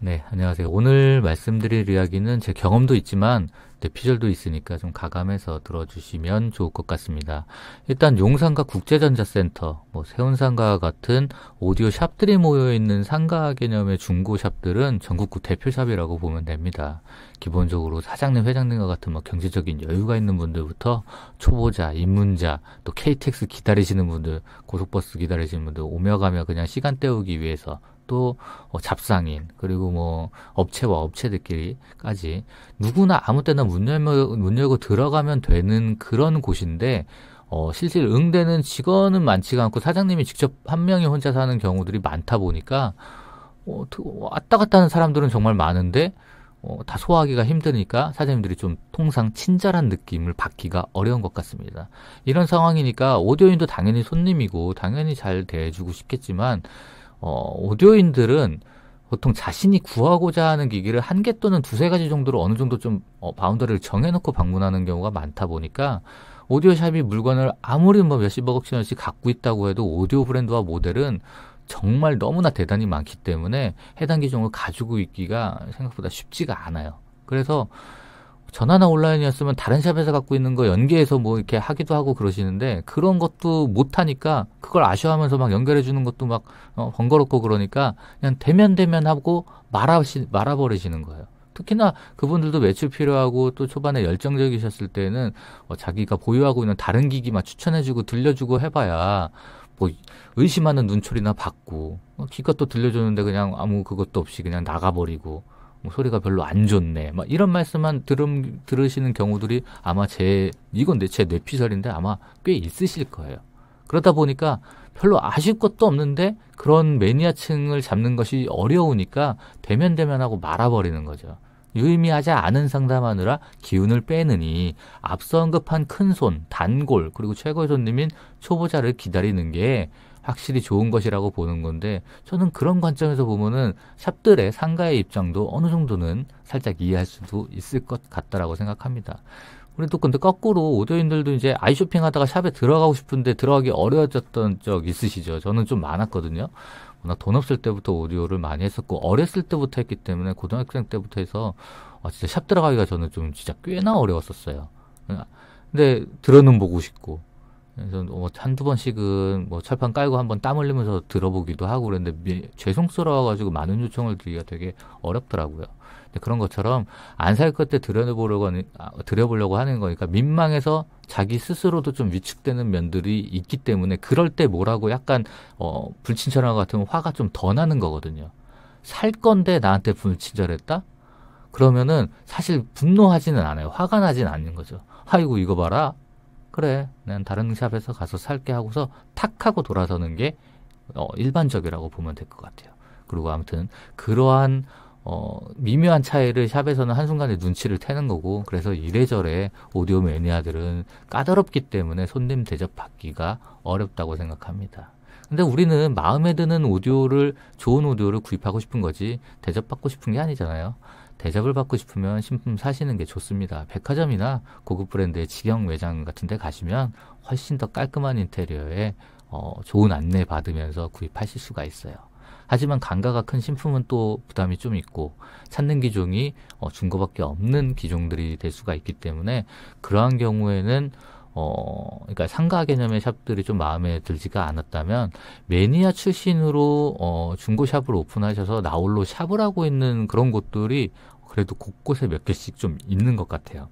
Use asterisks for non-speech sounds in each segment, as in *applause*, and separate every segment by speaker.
Speaker 1: 네, 안녕하세요. 오늘 말씀드릴 이야기는 제 경험도 있지만 피셜도 있으니까 좀 가감해서 들어주시면 좋을 것 같습니다. 일단 용산과 국제전자센터, 뭐세운상가 같은 오디오 샵들이 모여있는 상가 개념의 중고 샵들은 전국구 대표샵이라고 보면 됩니다. 기본적으로 사장님, 회장님과 같은 뭐 경제적인 여유가 있는 분들부터 초보자, 입문자, 또 KTX 기다리시는 분들, 고속버스 기다리시는 분들 오며 가며 그냥 시간 때우기 위해서 또 어, 잡상인 그리고 뭐 업체와 업체들끼리까지 누구나 아무 때나 문 열고 문 열고 들어가면 되는 그런 곳인데 어, 실질 응대는 직원은 많지가 않고 사장님이 직접 한 명이 혼자 사는 경우들이 많다 보니까 어, 왔다 갔다 하는 사람들은 정말 많은데 어, 다 소화하기가 힘드니까 사장님들이 좀 통상 친절한 느낌을 받기가 어려운 것 같습니다. 이런 상황이니까 오디오인도 당연히 손님이고 당연히 잘 대해주고 싶겠지만 어, 오디오인들은 보통 자신이 구하고자 하는 기기를 한 개 또는 두세 가지 정도로 어느 정도 좀 어, 바운더리를 정해놓고 방문하는 경우가 많다 보니까 오디오샵이 물건을 아무리 뭐 몇십억씩 씩 갖고 있다고 해도 오디오 브랜드와 모델은 정말 너무나 대단히 많기 때문에 해당 기종을 가지고 있기가 생각보다 쉽지가 않아요. 그래서 전화나 온라인이었으면 다른 샵에서 갖고 있는 거 연계해서 뭐 이렇게 하기도 하고 그러시는데 그런 것도 못하니까 그걸 아쉬워하면서 막 연결해 주는 것도 막 어, 번거롭고 그러니까 그냥 대면 대면 하고 말아시, 말아버리시는 거예요. 특히나 그분들도 매출 필요하고 또 초반에 열정적이셨을 때는 어, 자기가 보유하고 있는 다른 기기 막 추천해주고 들려주고 해봐야 뭐 의심하는 눈초리나 받고 어, 기껏 또 들려줬는데 그냥 아무 그것도 없이 그냥 나가버리고 뭐 소리가 별로 안 좋네. 막 이런 말씀만 들음, 들으시는 경우들이 아마 제, 이건 내 제 뇌피셜인데 아마 꽤 있으실 거예요. 그러다 보니까 별로 아실 것도 없는데 그런 매니아층을 잡는 것이 어려우니까 대면대면하고 말아버리는 거죠. 유의미하지 않은 상담하느라 기운을 빼느니 앞서 언급한 큰 손, 단골, 그리고 최고의 손님인 초보자를 기다리는 게 확실히 좋은 것이라고 보는 건데 저는 그런 관점에서 보면은 샵들의 상가의 입장도 어느 정도는 살짝 이해할 수도 있을 것 같다라고 생각합니다. 우리 또 근데 거꾸로 오디오인들도 이제 아이쇼핑 하다가 샵에 들어가고 싶은데 들어가기 어려워졌던 적 있으시죠? 저는 좀 많았거든요. 워낙 돈 없을 때부터 오디오를 많이 했었고 어렸을 때부터 했기 때문에 고등학생 때부터 해서 아, 진짜 샵 들어가기가 저는 좀 진짜 꽤나 어려웠었어요. 아, 근데 들어는 보고 싶고 그래서 뭐 한두 번씩은 뭐 철판 깔고 한번 땀 흘리면서 들어보기도 하고 그랬는데 죄송스러워가지고 많은 요청을 드리기가 되게 어렵더라고요. 그런 것처럼 안 살 것 때 들여보려고 하는, 들여보려고 아, 하는 거니까 민망해서 자기 스스로도 좀 위축되는 면들이 있기 때문에 그럴 때 뭐라고 약간 어, 불친절한 것 같으면 화가 좀 더 나는 거거든요. 살 건데 나한테 불친절했다? 그러면은 사실 분노하지는 않아요. 화가 나진 않는 거죠. 아이고 이거 봐라. 그래 난 다른 샵에서 가서 살게 하고서 탁 하고 돌아서는 게 어, 일반적이라고 보면 될 것 같아요. 그리고 아무튼 그러한 어, 미묘한 차이를 샵에서는 한순간에 눈치를 태는 거고 그래서 이래저래 오디오 매니아들은 까다롭기 때문에 손님 대접 받기가 어렵다고 생각합니다. 근데 우리는 마음에 드는 오디오를 좋은 오디오를 구입하고 싶은 거지 대접받고 싶은 게 아니잖아요. 대접을 받고 싶으면 신품 사시는 게 좋습니다. 백화점이나 고급 브랜드의 직영 매장 같은 데 가시면 훨씬 더 깔끔한 인테리어에 어, 좋은 안내 받으면서 구입하실 수가 있어요. 하지만 감가가큰 신품은 또 부담이 좀 있고 찾는 기종이 어, 중고밖에 없는 기종들이 될 수가 있기 때문에 그러한 경우에는 어, 그러니까 상가 개념의 샵들이 좀 마음에 들지가 않았다면 매니아 출신으로 어, 중고 샵을 오픈하셔서 나홀로 샵을 하고 있는 그런 곳들이 그래도 곳곳에 몇 개씩 좀 있는 것 같아요.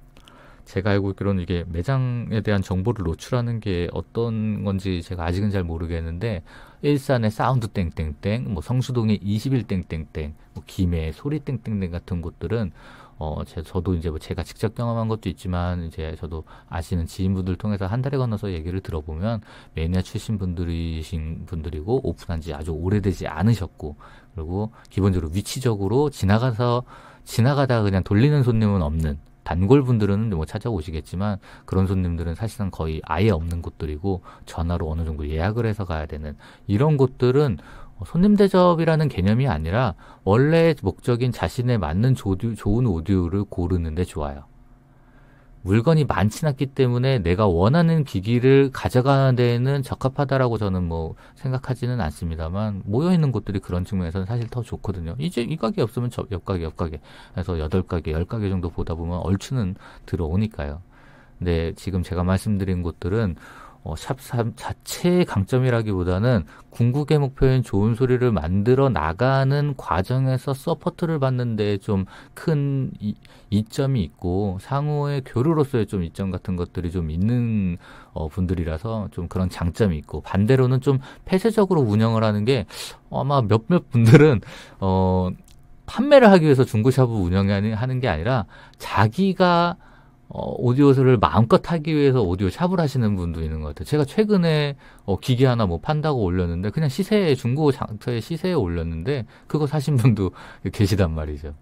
Speaker 1: 제가 알고 있기로는 이게 매장에 대한 정보를 노출하는 게 어떤 건지 제가 아직은 잘 모르겠는데 일산의 사운드 땡땡땡, 뭐 성수동의 21 땡땡땡, 뭐 김해 소리 땡땡땡 같은 곳들은 어, 제, 저도 이제 뭐 제가 직접 경험한 것도 있지만 이제 저도 아시는 지인분들 통해서 한 달에 건너서 얘기를 들어보면 매니아 출신 분들이신 분들이고 오픈한 지 아주 오래되지 않으셨고 그리고 기본적으로 위치적으로 지나가서 지나가다 그냥 돌리는 손님은 없는 단골 분들은 뭐 찾아오시겠지만 그런 손님들은 사실상 거의 아예 없는 곳들이고 전화로 어느 정도 예약을 해서 가야 되는 이런 곳들은 어, 손님 대접이라는 개념이 아니라 원래 목적인 자신에 맞는 조듀, 좋은 오디오를 고르는데 좋아요. 물건이 많지 않기 때문에 내가 원하는 기기를 가져가는 데에는 적합하다라고 저는 뭐 생각하지는 않습니다만 모여있는 곳들이 그런 측면에서는 사실 더 좋거든요. 이제 이 가게 없으면 저옆 가게, 옆 가게 해서 여덟 가게, 열 가게 정도 보다 보면 얼추는 들어오니까요. 근데 지금 제가 말씀드린 곳들은 어, 샵 자체의 강점이라기보다는 궁극의 목표인 좋은 소리를 만들어 나가는 과정에서 서포트를 받는 데 좀 큰 이점이 있고 상호의 교류로서의 좀 이점 같은 것들이 좀 있는 어, 분들이라서 좀 그런 장점이 있고 반대로는 좀 폐쇄적으로 운영을 하는 게 아마 몇몇 분들은 어 판매를 하기 위해서 중고샵을 운영하는 게 아니라 자기가 어, 오디오를 마음껏 하기 위해서 오디오 샵을 하시는 분도 있는 것 같아요. 제가 최근에 어, 기계 하나 뭐 판다고 올렸는데 그냥 시세 중고 장터에 시세에 올렸는데 그거 사신 분도 *laughs* 계시단 말이죠.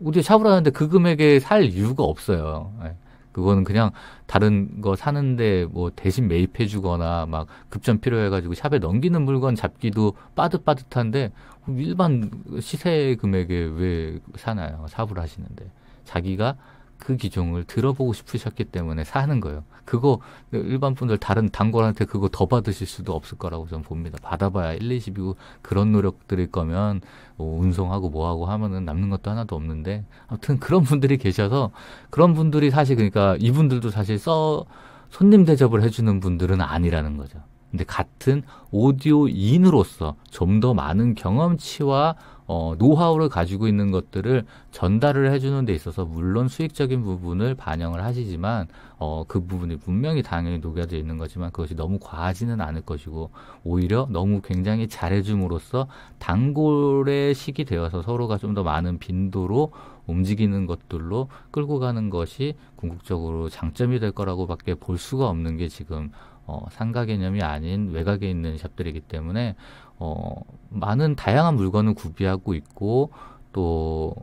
Speaker 1: 오디오 샵을 하는데 그 금액에 살 이유가 없어요. 네. 그거는 그냥 다른 거 사는데 뭐 대신 매입해 주거나 막 급전 필요해가지고 샵에 넘기는 물건 잡기도 빠듯빠듯한데 일반 시세 금액에 왜 사나요? 샵을 하시는데 자기가 그 기종을 들어보고 싶으셨기 때문에 사는 거예요. 그거 일반 분들 다른 단골한테 그거 더 받으실 수도 없을 거라고 저는 봅니다. 받아봐야 1, 20이고 그런 노력들일 거면 뭐 운송하고 뭐하고 하면은 남는 것도 하나도 없는데 아무튼 그런 분들이 계셔서 그런 분들이 사실 그러니까 이분들도 사실 써 손님 대접을 해주는 분들은 아니라는 거죠. 근데 같은 오디오인으로서 좀 더 많은 경험치와 어, 노하우를 가지고 있는 것들을 전달을 해주는 데 있어서 물론 수익적인 부분을 반영을 하시지만 어, 그 부분이 분명히 당연히 녹여져 있는 거지만 그것이 너무 과하지는 않을 것이고 오히려 너무 굉장히 잘해줌으로써 단골의 식이 되어서 서로가 좀 더 많은 빈도로 움직이는 것들로 끌고 가는 것이 궁극적으로 장점이 될 거라고밖에 볼 수가 없는 게 지금 어, 상가 개념이 아닌 외곽에 있는 샵들이기 때문에 어, 많은 다양한 물건을 구비하고 있고 또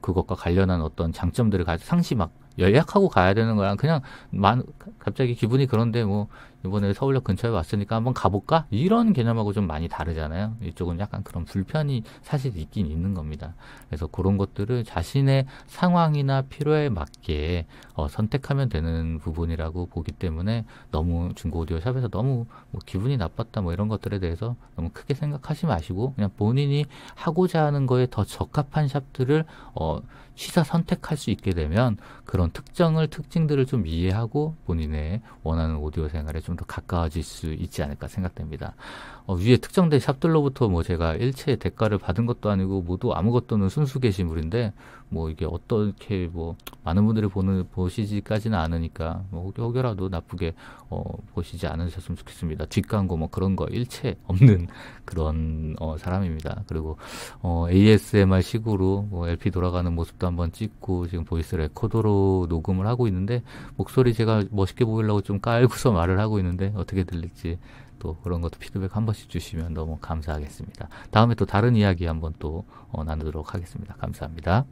Speaker 1: 그것과 관련한 어떤 장점들을 가지고 상시 막예약하고 가야 되는 거랑 그냥 만, 갑자기 기분이 그런데 뭐 이번에 서울역 근처에 왔으니까 한번 가볼까? 이런 개념하고 좀 많이 다르잖아요. 이쪽은 약간 그런 불편이 사실 있긴 있는 겁니다. 그래서 그런 것들을 자신의 상황이나 필요에 맞게 어, 선택하면 되는 부분이라고 보기 때문에 너무 중고 오디오 샵에서 너무 뭐 기분이 나빴다 뭐 이런 것들에 대해서 너무 크게 생각하지 마시고 그냥 본인이 하고자 하는 거에 더 적합한 샵들을 어, 취사 선택할 수 있게 되면 그런 특정을 특징들을 좀 이해하고 본인의 원하는 오디오 생활에 좀더 가까워질 수 있지 않을까 생각됩니다. 어, 위에 특정된 샵들로부터 뭐 제가 일체 대가를 받은 것도 아니고 모두 아무것도 없는 순수 게시물인데 뭐 이게 어떻게 뭐 많은 분들이 보는 보시지까지는 않으니까 뭐 혹여라도 나쁘게 어, 보시지 않으셨으면 좋겠습니다. 뒷광고 뭐 그런 거 일체 없는 *laughs* 그런 어, 사람입니다. 그리고 어, ASMR 식으로 뭐 LP 돌아가는 모습도 한번 찍고 지금 보이스 레코더로 녹음을 하고 있는데 목소리 제가 멋있게 보이려고 좀 깔고서 말을 하고 있는데 어떻게 들릴지 또 그런 것도 피드백 한 번씩 주시면 너무 감사하겠습니다. 다음에 또 다른 이야기 한번 또 어, 나누도록 하겠습니다. 감사합니다.